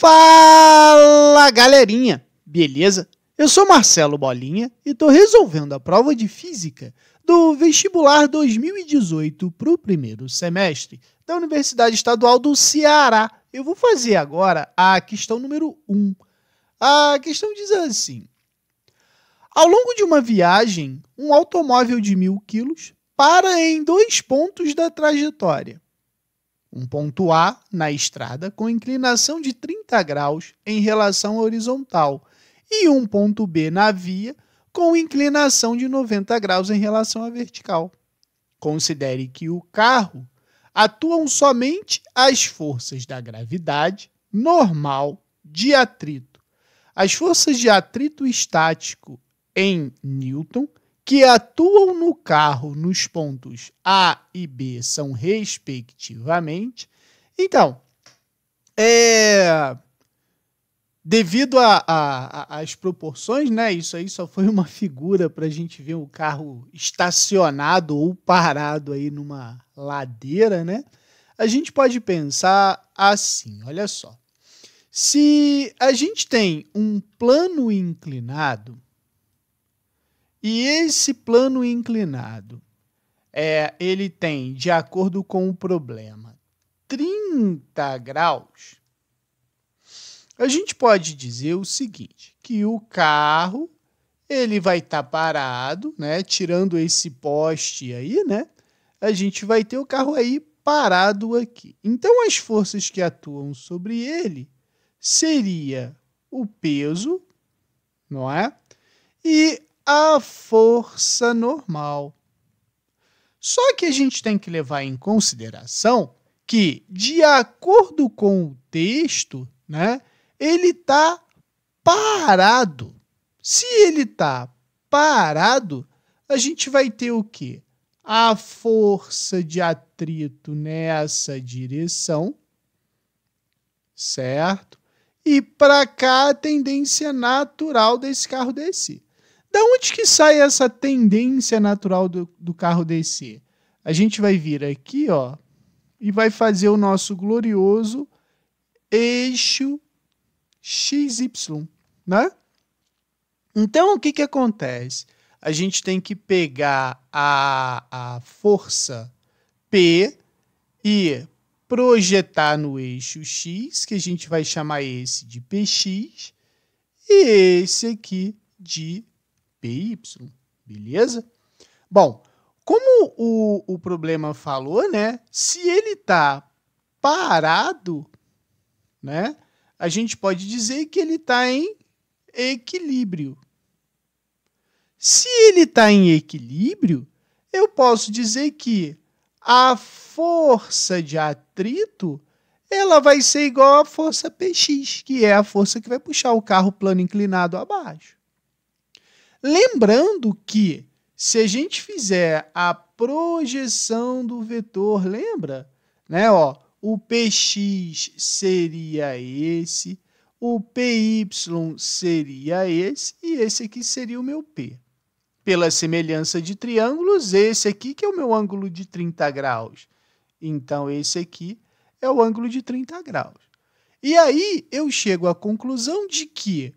Fala galerinha, beleza? Eu sou Marcelo Bolinha e estou resolvendo a prova de física do vestibular 2018 para o primeiro semestre da Universidade Estadual do Ceará. Eu vou fazer agora a questão número 1. A questão diz assim: Ao longo de uma viagem, um automóvel de mil quilos para em dois pontos da trajetória um ponto A na estrada com inclinação de 30 graus em relação à horizontal e um ponto B na via com inclinação de 90 graus em relação à vertical. Considere que o carro atuam somente as forças da gravidade normal de atrito. As forças de atrito estático em Newton que atuam no carro nos pontos A e B são respectivamente. Então, é, devido às proporções, né? Isso aí só foi uma figura para a gente ver o carro estacionado ou parado aí numa ladeira, né? A gente pode pensar assim, olha só. Se a gente tem um plano inclinado, e esse plano inclinado, é, ele tem, de acordo com o problema, 30 graus. A gente pode dizer o seguinte, que o carro ele vai estar tá parado, né? Tirando esse poste aí, né? A gente vai ter o carro aí parado aqui. Então as forças que atuam sobre ele seria o peso, não é? E a força normal. Só que a gente tem que levar em consideração que, de acordo com o texto, né, ele está parado. Se ele está parado, a gente vai ter o quê? A força de atrito nessa direção, certo? E para cá a tendência natural desse carro descer. Da onde que sai essa tendência natural do, do carro descer? A gente vai vir aqui, ó, e vai fazer o nosso glorioso eixo XY, né? Então, o que, que acontece? A gente tem que pegar a, a força P e projetar no eixo X, que a gente vai chamar esse de PX, e esse aqui de PY, beleza? Bom, como o, o problema falou, né? Se ele está parado, né? A gente pode dizer que ele está em equilíbrio. Se ele está em equilíbrio, eu posso dizer que a força de atrito ela vai ser igual à força PX, que é a força que vai puxar o carro plano inclinado abaixo. Lembrando que, se a gente fizer a projeção do vetor, lembra? Né, ó, o px seria esse, o py seria esse e esse aqui seria o meu p. Pela semelhança de triângulos, esse aqui que é o meu ângulo de 30 graus. Então, esse aqui é o ângulo de 30 graus. E aí eu chego à conclusão de que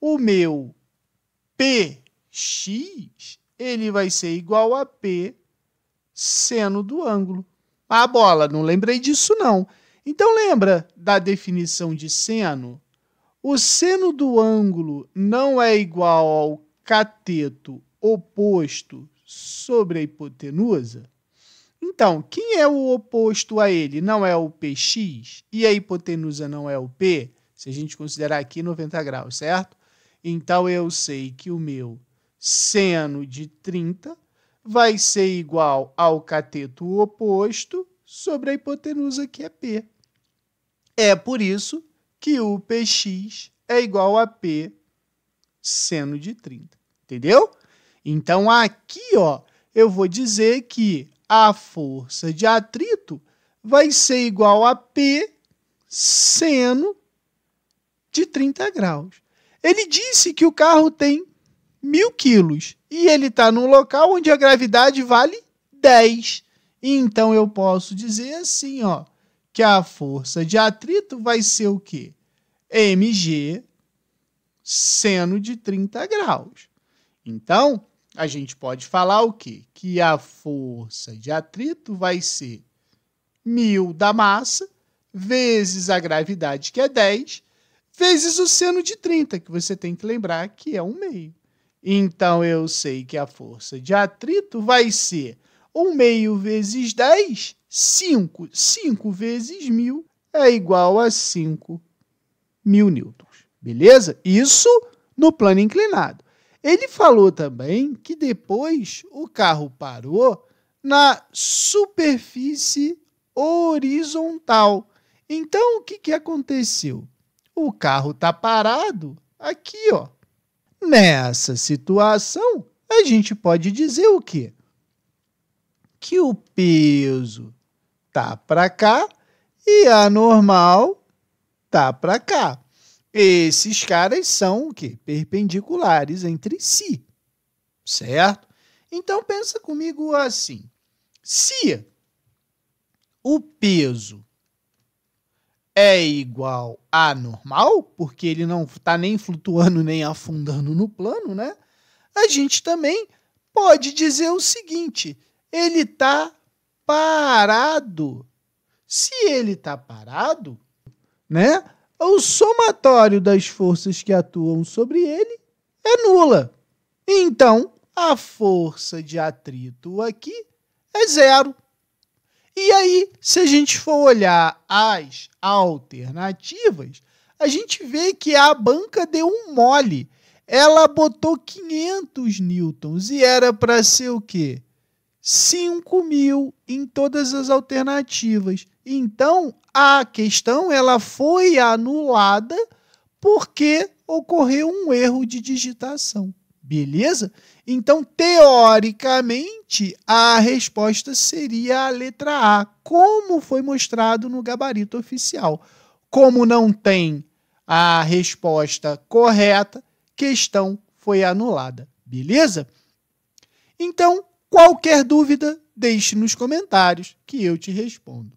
o meu P x, ele vai ser igual a p seno do ângulo. Ah, bola, não lembrei disso não. Então lembra da definição de seno? O seno do ângulo não é igual ao cateto oposto sobre a hipotenusa? Então, quem é o oposto a ele? Não é o px e a hipotenusa não é o p? Se a gente considerar aqui 90 graus, certo? Então eu sei que o meu seno de 30 vai ser igual ao cateto oposto sobre a hipotenusa, que é P. É por isso que o PX é igual a P seno de 30. Entendeu? Então, aqui, ó, eu vou dizer que a força de atrito vai ser igual a P seno de 30 graus. Ele disse que o carro tem mil quilos. E ele está num local onde a gravidade vale 10. Então eu posso dizer assim, ó, que a força de atrito vai ser o quê? mg seno de 30 graus. Então, a gente pode falar o quê? Que a força de atrito vai ser mil da massa vezes a gravidade, que é 10, vezes o seno de 30, que você tem que lembrar que é um meio. Então eu sei que a força de atrito vai ser 1 meio vezes 10, 5. 5 vezes 1.000 é igual a 5.000 mil newtons. Beleza? Isso no plano inclinado. Ele falou também que depois o carro parou na superfície horizontal. Então, o que, que aconteceu? O carro está parado aqui, ó, Nessa situação, a gente pode dizer o quê? Que o peso tá para cá e a normal tá para cá. Esses caras são o quê? Perpendiculares entre si, certo? Então pensa comigo assim: se o peso é igual a normal, porque ele não está nem flutuando nem afundando no plano, né? A gente também pode dizer o seguinte: ele está parado. Se ele está parado, né? O somatório das forças que atuam sobre ele é nula. Então, a força de atrito aqui é zero. E aí, se a gente for olhar as alternativas, a gente vê que a banca deu um mole. Ela botou 500 newtons e era para ser o quê? 5 mil em todas as alternativas. Então, a questão ela foi anulada porque ocorreu um erro de digitação. Beleza? Então, teoricamente, a resposta seria a letra A, como foi mostrado no gabarito oficial. Como não tem a resposta correta, questão foi anulada. Beleza? Então, qualquer dúvida, deixe nos comentários que eu te respondo.